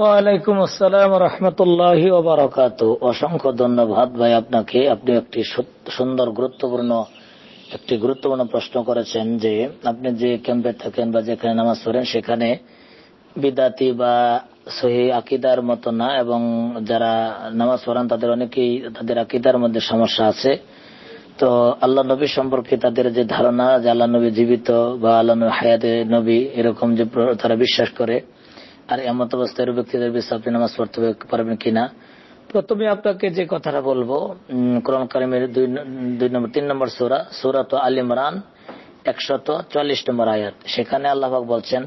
ওয়ালাইকুম আসসালাম রহমতুল্লাহ ওবরাকাত অসংখ্য ধন্যবাদ ভাই আপনাকে আপনি একটি সুন্দর গুরুত্বপূর্ণ একটি গুরুত্বপূর্ণ প্রশ্ন করেছেন যে আপনি যে ক্যাম্পে থাকেন বা যেখানে নামাজ পড়েন সেখানে বিদাতি বা সহি আকিদার মতো না এবং যারা নামাজ পড়ান তাদের অনেকেই তাদের আকিদার মধ্যে সমস্যা আছে তো আল্লাহ নবী সম্পর্কে তাদের যে ধারণা যে আল্লাহ নবী জীবিত বা আল্লাহ হায়াতে নবী এরকম যে তারা বিশ্বাস করে আর এমত অবস্থায় ব্যক্তিদের বেশি আপনি নামাজ পড়তে পারবেন কিনা প্রথমে আপনাকে যে কথাটা বলবো কোরআন কারিমের দুই নম্বর তিন নম্বর সোরা সোরাত আল ইমরান একশত চল্লিশ নম্বর আয়াত সেখানে আল্লাহবাক বলছেন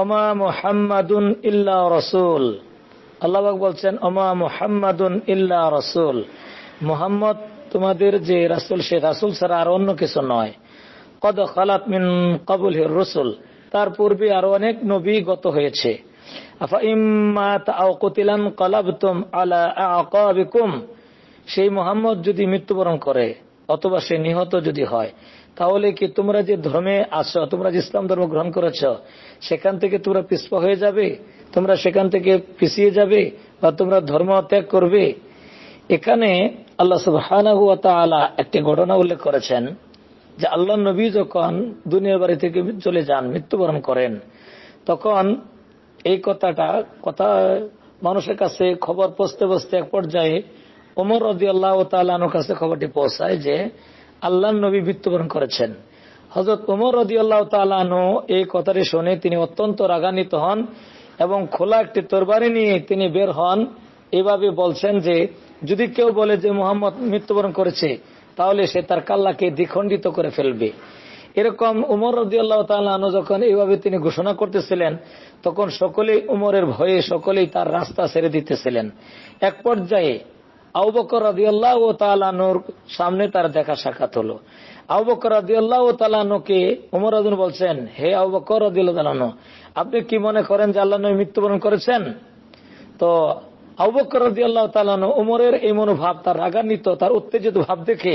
অমা মোহাম্মাদুন ইল্লা রসুল আল্লাহবাক বলছেন অমা মোহাম্মাদুন ইল্লা রসুল মোহাম্মদ তোমাদের যে রাসুল সে রাসুল ছাড়া আর অন্য কিছু নয় কদ খালাত মিন কবুল রসুল তার পূর্বে আরো অনেক নবী গত হয়েছে সেই মোহাম্মদ যদি মৃত্যুবরণ করে অথবা সে নিহত যদি হয় তাহলে কি তোমরা যে ধর্মে আছো তোমরা যে ইসলাম ধর্ম গ্রহণ করেছ সেখান থেকে তোমরা পিস্প হয়ে যাবে তোমরা সেখান থেকে পিছিয়ে যাবে বা তোমরা ধর্ম ত্যাগ করবে এখানে আল্লাহ সুবাহ একটি ঘটনা উল্লেখ করেছেন যে আল্লাহ নবী যখন দুনিয়া বাড়ি থেকে চলে যান মৃত্যুবরণ করেন তখন এই কথাটা কথা মানুষের কাছে খবর পৌঁছতে পৌঁছতে এক পর্যায়ে ওমর রদি আল্লাহ তালানোর কাছে খবরটি পৌঁছায় যে আল্লাহ নবী মৃত্যুবরণ করেছেন হজরত ওমর রদি আল্লাহ তালানো এই কথাটি শুনে তিনি অত্যন্ত রাগান্বিত হন এবং খোলা একটি তরবারি নিয়ে তিনি বের হন এভাবে বলছেন যে যদি কেউ বলে যে মোহাম্মদ মৃত্যুবরণ করেছে তাহলে সে তার কাল্লাকে দ্বিখণ্ডিত করে ফেলবে এরকম উমর রদিয়াল্লাহ তালু যখন এইভাবে তিনি ঘোষণা করতেছিলেন তখন সকলেই উমরের ভয়ে সকলেই তার রাস্তা ছেড়ে দিতেছিলেন এক পর্যায়ে আউবকর রদিয়াল্লাহ ও তালানোর সামনে তার দেখা সাক্ষাৎ হলো আউবকর রদিয়াল্লাহ ও তালানোকে উমর আদুন বলছেন হে আউবকর বকর রদিয়াল তালানু আপনি কি মনে করেন যে আল্লাহ মৃত্যুবরণ করেছেন তো আউবকর রদিয়াল্লাহ তালানো উমরের এই মনোভাব তার রাগান্বিত তার উত্তেজিত ভাব দেখে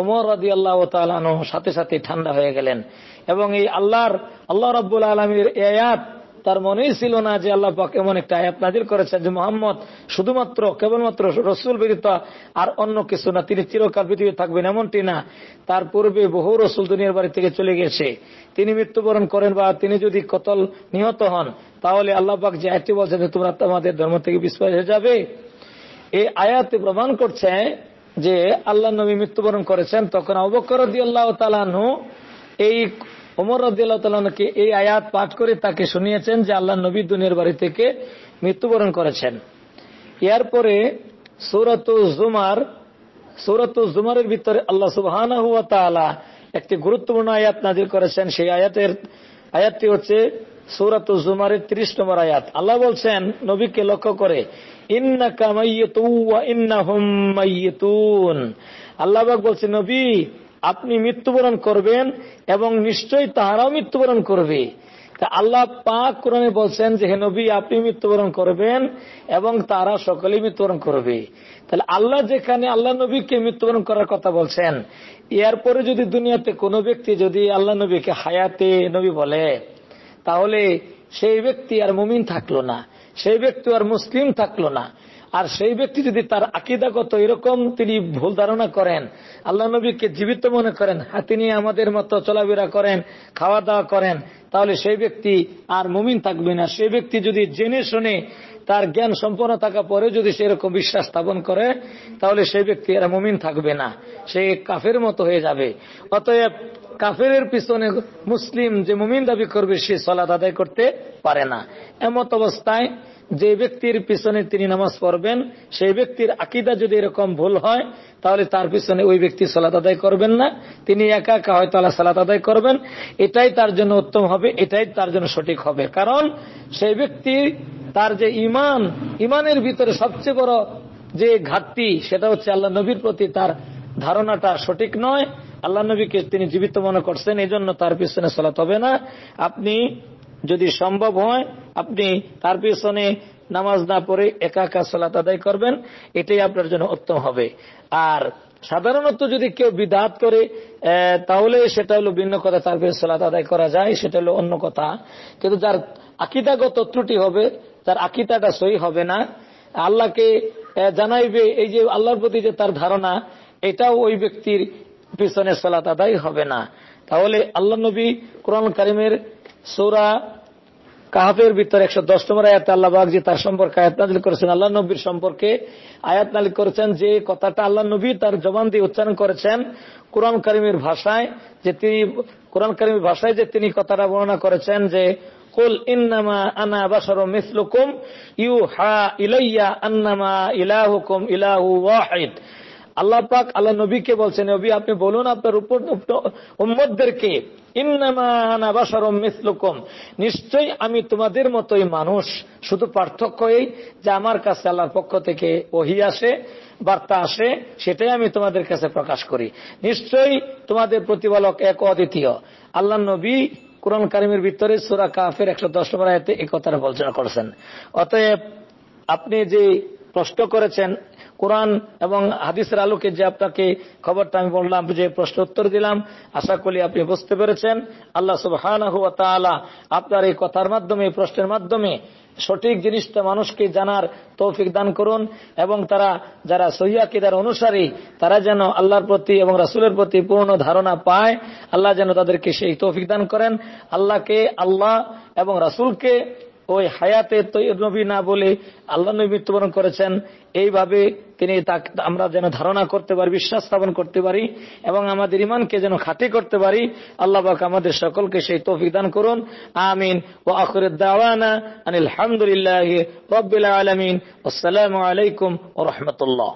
ওমর রাজি আল্লাহ তালানো সাথে সাথে ঠান্ডা হয়ে গেলেন এবং এই আল্লাহর আল্লাহ রব্বুল আলমীর এয়াত তার মনেই ছিল না যে আল্লাহ পাক এমন একটা আয়াত নাজির করেছেন যে মোহাম্মদ শুধুমাত্র কেবলমাত্র রসুল বিরিতা আর অন্য কিছু না তিনি চিরকাল পৃথিবী থাকবেন এমনটি না তার পূর্বে বহু রসুল দুনিয়ার বাড়ি থেকে চলে গেছে তিনি মৃত্যুবরণ করেন বা তিনি যদি কতল নিহত হন তাহলে আল্লাহ পাক যে আয়াতটি বলছেন তোমরা তোমাদের ধর্ম থেকে বিস্ময় হয়ে যাবে এই আয়াতে প্রমাণ করছে যে আল্লাহ নবী মৃত্যুবরণ করেছেন তখন অবকর এই অমর রদিয়াল্লাহ এই আয়াত পাঠ করে তাকে শুনিয়েছেন যে আল্লাহ নবী দুনিয়ার বাড়ি থেকে মৃত্যুবরণ করেছেন এরপরে সৌরত জুমার সৌরত জুমারের ভিতরে আল্লাহ সুবহান একটি গুরুত্বপূর্ণ আয়াত নাজির করেছেন সেই আয়াতের আয়াতটি হচ্ছে সৌরাত জুমারের ত্রিশ নম্বর আয়াত আল্লাহ বলছেন নবীকে লক্ষ্য করে আল্লাহ বলছে নবী আপনি মৃত্যুবরণ করবেন এবং নিশ্চয়ই তাহারাও মৃত্যুবরণ করবে আল্লাহ পাক কোরআনে বলছেন যে হে নবী আপনি মৃত্যুবরণ করবেন এবং তারা সকলেই মৃত্যুবরণ করবে তাহলে আল্লাহ যেখানে আল্লাহ নবীকে মৃত্যুবরণ করার কথা বলছেন এরপরে যদি দুনিয়াতে কোনো ব্যক্তি যদি আল্লাহ নবীকে হায়াতে নবী বলে তাহলে সেই ব্যক্তি আর মুমিন থাকলো না সেই ব্যক্তি আর মুসলিম থাকলো না আর সেই ব্যক্তি যদি তার আকিদাগত এরকম তিনি ভুল ধারণা করেন আল্লাহ নবীকে জীবিত মনে করেন হাতি নিয়ে আমাদের মতো চলাফেরা করেন খাওয়া দাওয়া করেন তাহলে সেই ব্যক্তি আর মুমিন থাকবে না সেই ব্যক্তি যদি জেনে শুনে তার জ্ঞান সম্পন্ন থাকা পরে যদি সেরকম বিশ্বাস স্থাপন করে তাহলে সেই ব্যক্তি আর মুমিন থাকবে না সে কাফের মতো হয়ে যাবে অতএব কাফের পিছনে মুসলিম যে মুমিন দাবি করবে সে সলাদ আদায় করতে পারে না এমত অবস্থায় যে ব্যক্তির পিছনে তিনি নামাজ পড়বেন সেই ব্যক্তির আকিদা যদি এরকম ভুল হয় তাহলে তার পিছনে ওই ব্যক্তি সলাত আদায় করবেন না তিনি একা একা হয়তো আল্লাহ সালাত আদায় করবেন এটাই তার জন্য উত্তম হবে এটাই তার জন্য সঠিক হবে কারণ সেই ব্যক্তি তার যে ইমান ইমানের ভিতরে সবচেয়ে বড় যে ঘাটতি সেটা হচ্ছে আল্লাহ নবীর প্রতি তার ধারণাটা সঠিক নয় আল্লাহ নবীকে তিনি জীবিত মনে করছেন এই জন্য তার পিছনে সালাত হবে না আপনি যদি সম্ভব হয় আপনি তার পিছনে নামাজ না পড়ে একা একা সালাত আদায় করবেন এটাই আপনার জন্য উত্তম হবে আর সাধারণত যদি কেউ বিদাত করে তাহলে সেটা হলো ভিন্ন কথা তার পিছনে সালাত আদায় করা যায় সেটা হলো অন্য কথা কিন্তু যার আকিদাগত ত্রুটি হবে তার আকিদাটা সই হবে না আল্লাহকে জানাইবে এই যে আল্লাহর প্রতি যে তার ধারণা এটাও ওই ব্যক্তির পিছনে সালাত আদায় হবে না তাহলে আল্লাহ নবী কোরআন কারিমের সৌরা কাহাফের ভিতরে একশো দশ নম্বর আয়াত আল্লাহ বাগজি তার সম্পর্কে আয়াত নাজিল করেছেন আল্লাহ নবীর সম্পর্কে আয়াত নালিক করেছেন যে কথাটা আল্লাহ নবী তার জবান দিয়ে উচ্চারণ করেছেন কোরআন করিমের ভাষায় যে তিনি কোরআন করিমের ভাষায় যে তিনি কথাটা বর্ণনা করেছেন যে কুল ইন্নামা আনা বাসর মিসলুকুম ইউ হা ইলাইয়া আন্নামা ইলাহুকুম ইলাহু ওয়াহিদ আল্লাহ পাক আল্লাহ নবীকে বলছেন নবী আপনি বলুন আপনার উপর উম্মদদেরকে নিশ্চয় আমি তোমাদের মতোই মানুষ শুধু পার্থক্য এই যে আমার কাছে আল্লাহর পক্ষ থেকে ওহি আসে বার্তা আসে সেটাই আমি তোমাদের কাছে প্রকাশ করি নিশ্চয়ই তোমাদের প্রতিপালক এক অদ্বিতীয় আল্লাহ নবী কোরআন কারিমের ভিতরে সুরা কাফের একশো দশ নম্বর আয়তে এই বলছেন অতএব আপনি যে প্রশ্ন করেছেন কোরআন এবং হাদিসের আলোকে যে আপনাকে খবরটা আমি বললাম যে প্রশ্ন উত্তর দিলাম আশা করি আপনি বুঝতে পেরেছেন আল্লাহ সুবহান আপনার এই কথার মাধ্যমে প্রশ্নের মাধ্যমে সঠিক জিনিসটা মানুষকে জানার তৌফিক দান করুন এবং তারা যারা সহিয়াকিদার অনুসারী তারা যেন আল্লাহর প্রতি এবং রাসুলের প্রতি পূর্ণ ধারণা পায় আল্লাহ যেন তাদেরকে সেই তৌফিক দান করেন আল্লাহকে আল্লাহ এবং রাসুলকে ওই হায়াতে তৈর নবী না বলে আল্লাহ নবী মৃত্যুবরণ করেছেন এইভাবে তিনি আমরা যেন ধারণা করতে পারি বিশ্বাস স্থাপন করতে পারি এবং আমাদের ইমানকে যেন খাতি করতে পারি আল্লাহ বাক আমাদের সকলকে সেই তৌফিক দান করুন আমিন ও আখরুদ্দাওয়ানা আনিল হামদুলিল্লাহ রবিল আলমিন আসসালামু আলাইকুম ও রহমতুল্লাহ